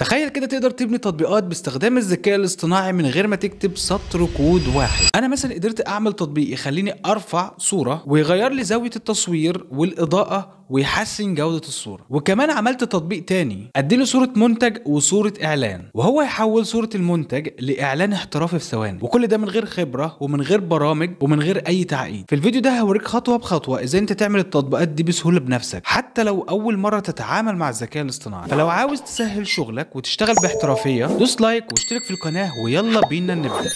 تخيل كده تقدر تبني تطبيقات باستخدام الذكاء الاصطناعي من غير ما تكتب سطر كود واحد انا مثلا قدرت اعمل تطبيق يخليني ارفع صوره ويغير لي زاويه التصوير والاضاءه ويحسن جودة الصورة وكمان عملت تطبيق تاني اديله صورة منتج وصورة اعلان وهو يحول صورة المنتج لاعلان احترافي في ثواني وكل ده من غير خبرة ومن غير برامج ومن غير اي تعقيد في الفيديو ده هوريك خطوة بخطوة ازاي انت تعمل التطبيقات دي بسهولة بنفسك حتى لو اول مرة تتعامل مع الذكاء الاصطناعي فلو عاوز تسهل شغلك وتشتغل باحترافية دوس لايك واشترك في القناة ويلا بينا نبدأ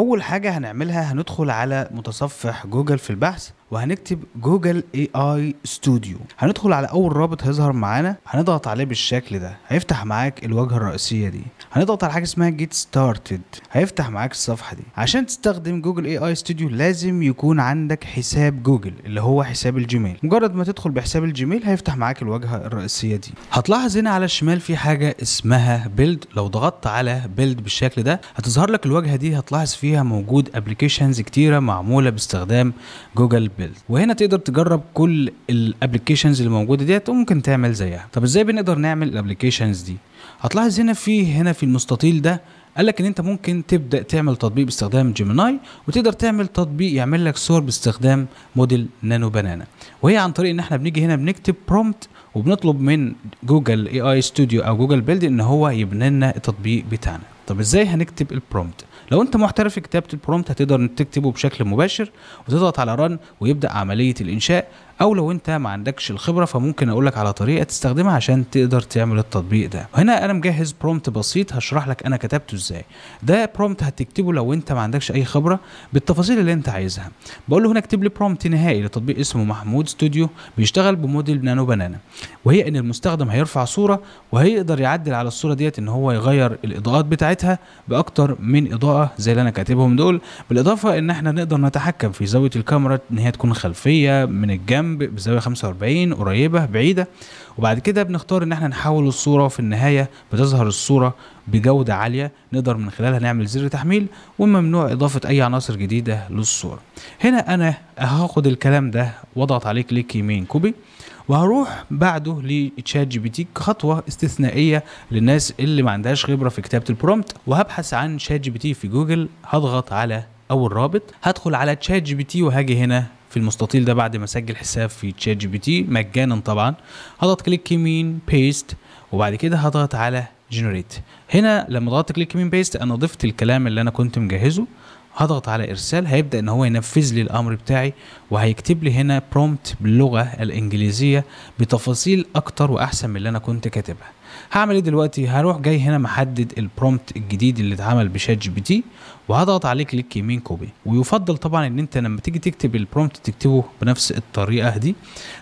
اول حاجه هنعملها هندخل على متصفح جوجل في البحث وهنكتب جوجل اي اي ستوديو هندخل على اول رابط هيظهر معانا هنضغط عليه بالشكل ده هيفتح معاك الواجهه الرئيسيه دي هنضغط على حاجه اسمها جيت ستارتد هيفتح معاك الصفحه دي عشان تستخدم جوجل اي اي ستوديو لازم يكون عندك حساب جوجل اللي هو حساب الجيميل مجرد ما تدخل بحساب الجيميل هيفتح معاك الواجهه الرئيسيه دي هتلاحظ هنا على الشمال في حاجه اسمها بيلد لو ضغطت على بيلد بالشكل ده هتظهر لك الواجهه دي هتلاحظ فيها فيها موجود ابلكيشنز كتيره معموله باستخدام جوجل بيلد وهنا تقدر تجرب كل الابلكيشنز اللي موجوده ديت وممكن تعمل زيها طب ازاي بنقدر نعمل الابلكيشنز دي هتلاحظ هنا في هنا في المستطيل ده قال لك ان انت ممكن تبدا تعمل تطبيق باستخدام جيميناي وتقدر تعمل تطبيق يعمل لك صور باستخدام موديل نانو بنانا وهي عن طريق ان احنا بنيجي هنا بنكتب برومبت وبنطلب من جوجل اي اي ستوديو او جوجل بيلد ان هو يبني لنا التطبيق بتاعنا طب ازاي هنكتب البرومت لو انت محترف في كتابه البرومت هتقدر تكتبه بشكل مباشر وتضغط على رن ويبدا عمليه الانشاء او لو انت ما عندكش الخبره فممكن اقول لك على طريقه تستخدمها عشان تقدر تعمل التطبيق ده وهنا انا مجهز برومت بسيط هشرح لك انا كتبته ازاي ده برومت هتكتبه لو انت ما عندكش اي خبره بالتفاصيل اللي انت عايزها بقول له هنا اكتب لي برومت نهائي لتطبيق اسمه محمود ستوديو بيشتغل بموديل نانو بنانا وهي ان المستخدم هيرفع صوره وهيقدر يعدل على الصوره ديت ان هو يغير الاضاءات بتاعتها باكتر من اضاءه زي اللي انا كاتبهم دول بالاضافه ان احنا نقدر نتحكم في زاويه الكاميرا ان هي تكون خلفيه من الجنب جنب بزاويه 45 قريبه بعيده وبعد كده بنختار ان احنا نحول الصوره في النهايه بتظهر الصوره بجوده عاليه نقدر من خلالها نعمل زر تحميل وممنوع اضافه اي عناصر جديده للصوره هنا انا هاخد الكلام ده واضغط عليه كليك يمين كوبي وهروح بعده لتشات جي بي تي خطوه استثنائيه للناس اللي ما عندهاش خبره في كتابه البرومبت وهبحث عن شات جي بي تي في جوجل هضغط على اول رابط هدخل على تشات جي بي تي وهاجي هنا في المستطيل ده بعد ما اسجل حساب في تشات جي بي تي مجانا طبعا هضغط كليك يمين بيست وبعد كده هضغط على جنريت هنا لما ضغطت كليك يمين بيست انا ضفت الكلام اللي انا كنت مجهزه هضغط على ارسال هيبدا ان هو ينفذ لي الامر بتاعي وهيكتب لي هنا برومبت باللغه الانجليزيه بتفاصيل اكتر واحسن من اللي انا كنت كاتبها هعمل ايه دلوقتي هروح جاي هنا محدد البرومبت الجديد اللي اتعمل بشات جي بي تي وهضغط عليه كليك يمين كوبي ويفضل طبعا ان انت لما تيجي تكتب البرومبت تكتبه بنفس الطريقه دي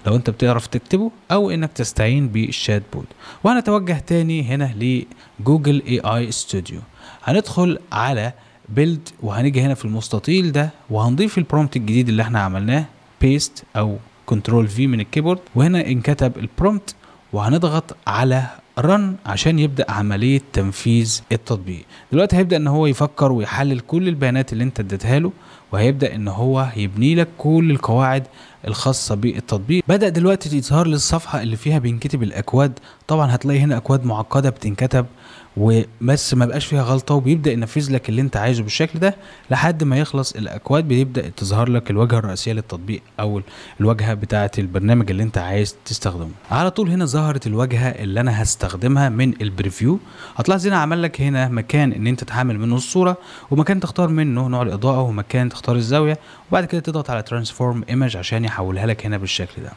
لو انت بتعرف تكتبه او انك تستعين بالشات بوت وهنتوجه تاني هنا لجوجل اي اي ستوديو هندخل على بيلد وهنيجي هنا في المستطيل ده وهنضيف البرومبت الجديد اللي احنا عملناه بيست او كنترول في من الكيبورد وهنا انكتب البرومبت وهنضغط على رن عشان يبدا عمليه تنفيذ التطبيق دلوقتي هيبدا ان هو يفكر ويحلل كل البيانات اللي انت اديتها له وهيبدا ان هو يبني لك كل القواعد الخاصه بالتطبيق بدا دلوقتي يظهر لي الصفحه اللي فيها بينكتب الاكواد طبعا هتلاقي هنا اكواد معقده بتنكتب وبس ما بقاش فيها غلطه وبيبدا ينفذ لك اللي انت عايزه بالشكل ده لحد ما يخلص الاكواد بيبدا تظهر لك الواجهه الرئيسيه للتطبيق او الواجهه بتاعه البرنامج اللي انت عايز تستخدمه على طول هنا ظهرت الواجهه اللي انا هستخدمها من البريفيو هتلاحظ هنا عمل لك هنا مكان ان انت تحمل منه الصوره ومكان تختار منه نوع الاضاءه ومكان تختار الزاويه وبعد كده تضغط على ترانسفورم ايمج عشان يحولها لك هنا بالشكل ده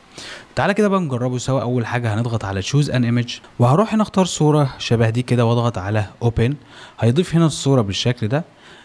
تعالى كده بقى نجربه سوا اول حاجه هنضغط على تشوز ان ايمج وهروح هنا اختار صوره شبه دي كده واضغط على اوبن هيضيف هنا الصوره بالشكل ده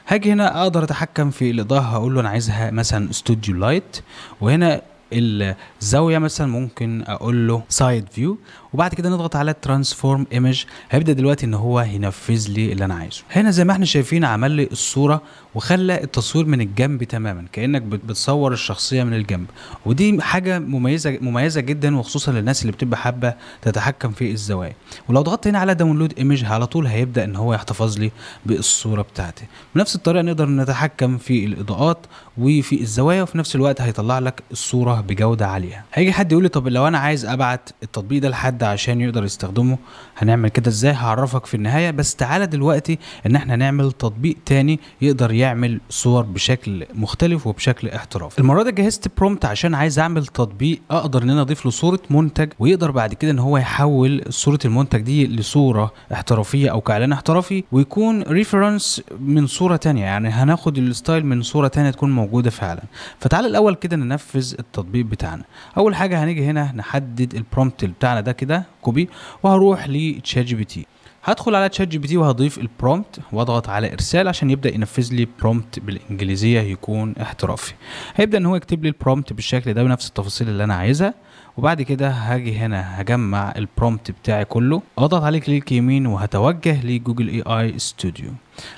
هاجي هنا اقدر اتحكم في الاضاءه هقول له انا عايزها مثلا استوديو لايت وهنا الزاويه مثلا ممكن اقول له سايد فيو وبعد كده نضغط على ترانسفورم ايمج هيبدا دلوقتي ان هو ينفذ لي اللي انا عايزه هنا زي ما احنا شايفين عمل لي الصوره وخلى التصوير من الجنب تماما كانك بتصور الشخصيه من الجنب ودي حاجه مميزه مميزه جدا وخصوصا للناس اللي بتبقى حابه تتحكم في الزوايا ولو ضغطت هنا على داونلود ايمج على طول هيبدا ان هو يحتفظ لي بالصوره بتاعتي بنفس الطريقه نقدر نتحكم في الاضاءات وفي الزوايا وفي نفس الوقت هيطلع لك الصوره بجوده عاليه هيجي حد يقول لي طب لو انا عايز ابعت التطبيق ده لحد ده عشان يقدر يستخدمه هنعمل كده ازاي هعرفك في النهايه بس تعالى دلوقتي ان احنا نعمل تطبيق تاني يقدر يعمل صور بشكل مختلف وبشكل احترافي المره دي جهزت برومت عشان عايز اعمل تطبيق اقدر ان انا اضيف له صوره منتج ويقدر بعد كده ان هو يحول صوره المنتج دي لصوره احترافيه او كاعلان احترافي ويكون ريفرنس من صوره تانية يعني هناخد الستايل من صوره تانية تكون موجوده فعلا فتعالى الاول كده ننفذ التطبيق بتاعنا اول حاجه هنيجي هنا نحدد البرومت بتاعنا ده كده كده كوبي وهروح لتشات جي بي تي هدخل على تشات جي بي تي وهضيف البرومبت واضغط على ارسال عشان يبدا ينفذ لي برومبت بالانجليزيه يكون احترافي هيبدا ان هو يكتب لي البرومبت بالشكل ده بنفس التفاصيل اللي انا عايزها وبعد كده هاجي هنا هجمع البرومبت بتاعي كله اضغط عليه كليك يمين وهتوجه لجوجل اي اي ستوديو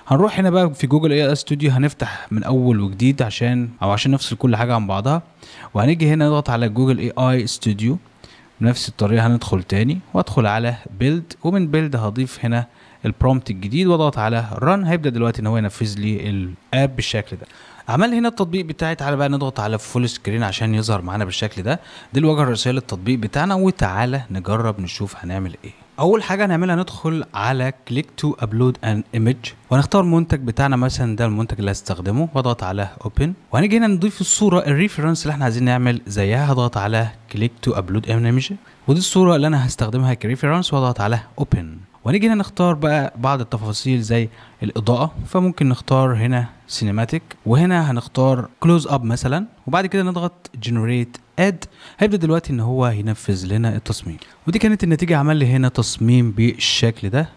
هنروح هنا بقى في جوجل اي اي ستوديو هنفتح من اول وجديد عشان او عشان نفصل كل حاجه عن بعضها وهنيجي هنا نضغط على جوجل اي اي ستوديو بنفس الطريقه هندخل تاني وادخل على بيلد ومن بيلد هضيف هنا البرومبت الجديد واضغط على رن هيبدا دلوقتي ان هو ينفذ لي الاب بالشكل ده عمل هنا التطبيق بتاعي تعالى بقى نضغط على فول سكرين عشان يظهر معانا بالشكل ده دي الواجهه الرئيسيه للتطبيق بتاعنا وتعالى نجرب نشوف هنعمل ايه اول حاجه هنعملها ندخل على كليك تو ابلود ان ايمج وهنختار المنتج بتاعنا مثلا ده المنتج اللي هستخدمه واضغط على اوبن وهنيجي هنا نضيف الصوره الريفرنس اللي احنا عايزين نعمل زيها هضغط على كليك تو ابلود ان ايمج ودي الصوره اللي انا هستخدمها كريفرنس واضغط على اوبن وهنيجي هنا نختار بقى بعض التفاصيل زي الاضاءه فممكن نختار هنا سينماتيك وهنا هنختار كلوز اب مثلا وبعد كده نضغط جنريت اد هيبدا دلوقتي ان هو ينفذ لنا التصميم ودي كانت النتيجه عمل لي هنا تصميم بالشكل ده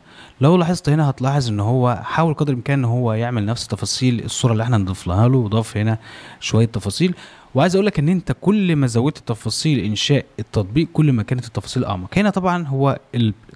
لو لاحظت هنا هتلاحظ ان هو حاول قدر الامكان ان هو يعمل نفس تفاصيل الصوره اللي احنا نضيفها له وضاف هنا شويه تفاصيل وعايز اقول لك ان انت كل ما زودت تفاصيل انشاء التطبيق كل ما كانت التفاصيل اعمق هنا طبعا هو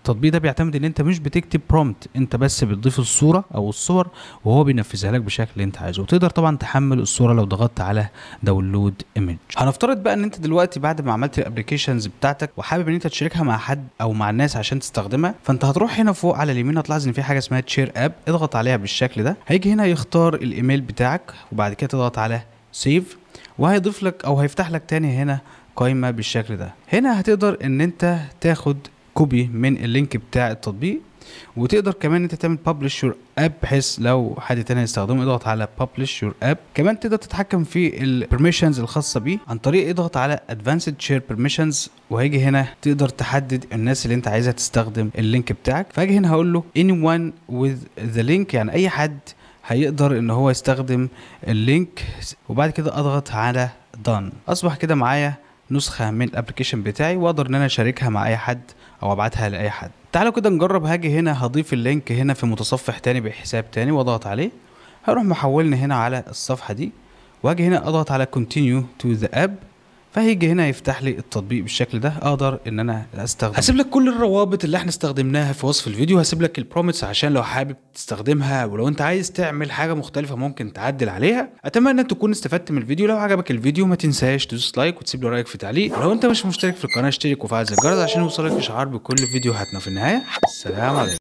التطبيق ده بيعتمد ان انت مش بتكتب برومت انت بس بتضيف الصوره او الصور وهو بينفذها لك بالشكل اللي انت عايزه وتقدر طبعا تحمل الصوره لو ضغطت على داونلود ايمج هنفترض بقى ان انت دلوقتي بعد ما عملت الابلكيشنز بتاعتك وحابب ان انت تشاركها مع حد او مع الناس عشان تستخدمها فانت هتروح هنا فوق على اليمين هتلاحظ ان في حاجه اسمها تشير اب اضغط عليها بالشكل ده هيجي هنا يختار الايميل بتاعك وبعد كده تضغط على سيف وهيضيف لك او هيفتح لك تاني هنا قائمه بالشكل ده هنا هتقدر ان انت تاخد كوبي من اللينك بتاع التطبيق وتقدر كمان انت تعمل ببلش يور اب بحيث لو حد تاني هيستخدمه اضغط على ببلش يور اب كمان تقدر تتحكم في البرميشنز الخاصه بيه عن طريق اضغط على ادفانسد شير برميشنز وهيجي هنا تقدر تحدد الناس اللي انت عايزها تستخدم اللينك بتاعك فاجي هنا هقول له اني وان وذ ذا لينك يعني اي حد هيقدر ان هو يستخدم اللينك وبعد كده اضغط على done اصبح كده معايا نسخه من الابلكيشن بتاعي واقدر ان انا اشاركها مع اي حد او ابعتها لاي حد تعالوا كده نجرب هاجي هنا هضيف اللينك هنا في متصفح تاني بحساب تاني واضغط عليه هروح محولني هنا على الصفحه دي واجي هنا اضغط على continue to the app فهيجي هنا يفتح لي التطبيق بالشكل ده اقدر ان انا استخدمه هسيب لك كل الروابط اللي احنا استخدمناها في وصف الفيديو هسيب لك البرومتس عشان لو حابب تستخدمها ولو انت عايز تعمل حاجه مختلفه ممكن تعدل عليها اتمنى ان تكون استفدت من الفيديو لو عجبك الفيديو ما تنساش تدوس لايك وتسيب لي رايك في تعليق ولو انت مش مشترك في القناه اشترك وفعل زر الجرس عشان يوصلك اشعار بكل فيديوهاتنا في النهايه السلام عليكم